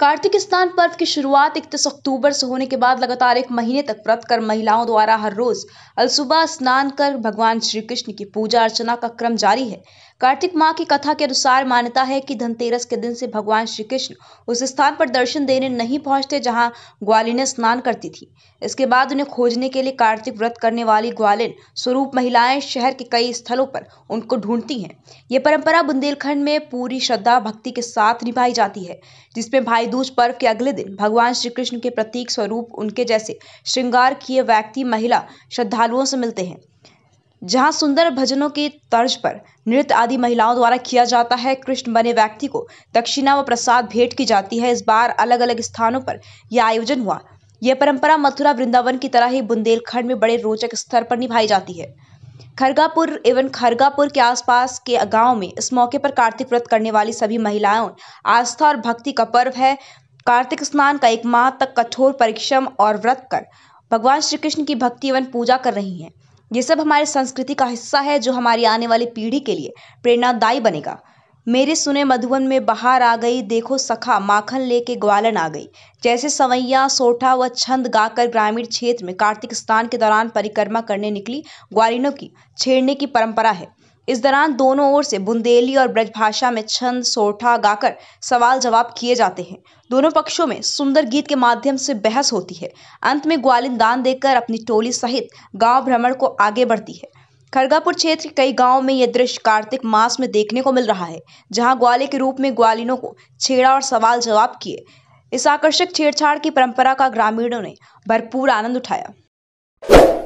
कार्तिक स्नान पर्व की शुरुआत इकतीस अक्टूबर से होने के बाद लगातार एक महीने तक व्रत कर महिलाओं द्वारा हर रोज अलसुबह स्नान कर भगवान श्री कृष्ण की पूजा अर्चना का क्रम जारी है कार्तिक माह की कथा के अनुसार मान्यता है कि धनतेरस के दिन से भगवान श्री कृष्ण उस स्थान पर दर्शन देने नहीं पहुंचते जहां ग्वालिन स्नान करती थी इसके बाद उन्हें खोजने के लिए कार्तिक व्रत करने वाली ग्वालिन स्वरूप महिलाएं शहर के कई स्थलों पर उनको ढूंढती हैं ये परंपरा बुंदेलखंड में पूरी श्रद्धा भक्ति के साथ निभाई जाती है जिसमें भाई भाई दूज पर्व के अगले दिन भगवान श्री कृष्ण के प्रतीक स्वरूप उनके जैसे श्रृंगार किए व्यक्ति महिला श्रद्धालुओं से मिलते हैं जहां सुंदर भजनों के तर्ज पर नृत्य आदि महिलाओं द्वारा किया जाता है कृष्ण बने व्यक्ति को दक्षिणा व प्रसाद भेंट की जाती है इस बार अलग अलग स्थानों पर यह आयोजन हुआ यह परंपरा मथुरा वृंदावन की तरह ही बुंदेलखंड में बड़े रोचक स्तर पर निभाई जाती है खरगापुर एवं खरगापुर के आसपास के गांव में इस मौके पर कार्तिक व्रत करने वाली सभी महिलाओं आस्था और भक्ति का पर्व है कार्तिक स्नान का एक माह तक कठोर परिश्रम और व्रत कर भगवान श्री कृष्ण की भक्ति एवं पूजा कर रही हैं ये सब हमारी संस्कृति का हिस्सा है जो हमारी आने वाली पीढ़ी के लिए प्रेरणादायी बनेगा मेरे सुने मधुवन में बहार आ गई देखो सखा माखन लेके ग्वालन आ गई जैसे सवैया सोठा व छंद गाकर ग्रामीण क्षेत्र में कार्तिक स्नान के दौरान परिक्रमा करने निकली ग्वालिनों की छेड़ने की परंपरा है इस दौरान दोनों ओर से बुंदेली और ब्रजभाषा में छंद सोठा गाकर सवाल जवाब किए जाते हैं दोनों पक्षों में सुंदर गीत के माध्यम से बहस होती है अंत में ग्वालिन दान देकर अपनी टोली सहित गांव भ्रमण को आगे बढ़ती है खरगापुर क्षेत्र के कई गांवों में यह दृश्य कार्तिक मास में देखने को मिल रहा है जहां ग्वाले के रूप में ग्वालिनों को छेड़ा और सवाल जवाब किए इस आकर्षक छेड़छाड़ की परंपरा का ग्रामीणों ने भरपूर आनंद उठाया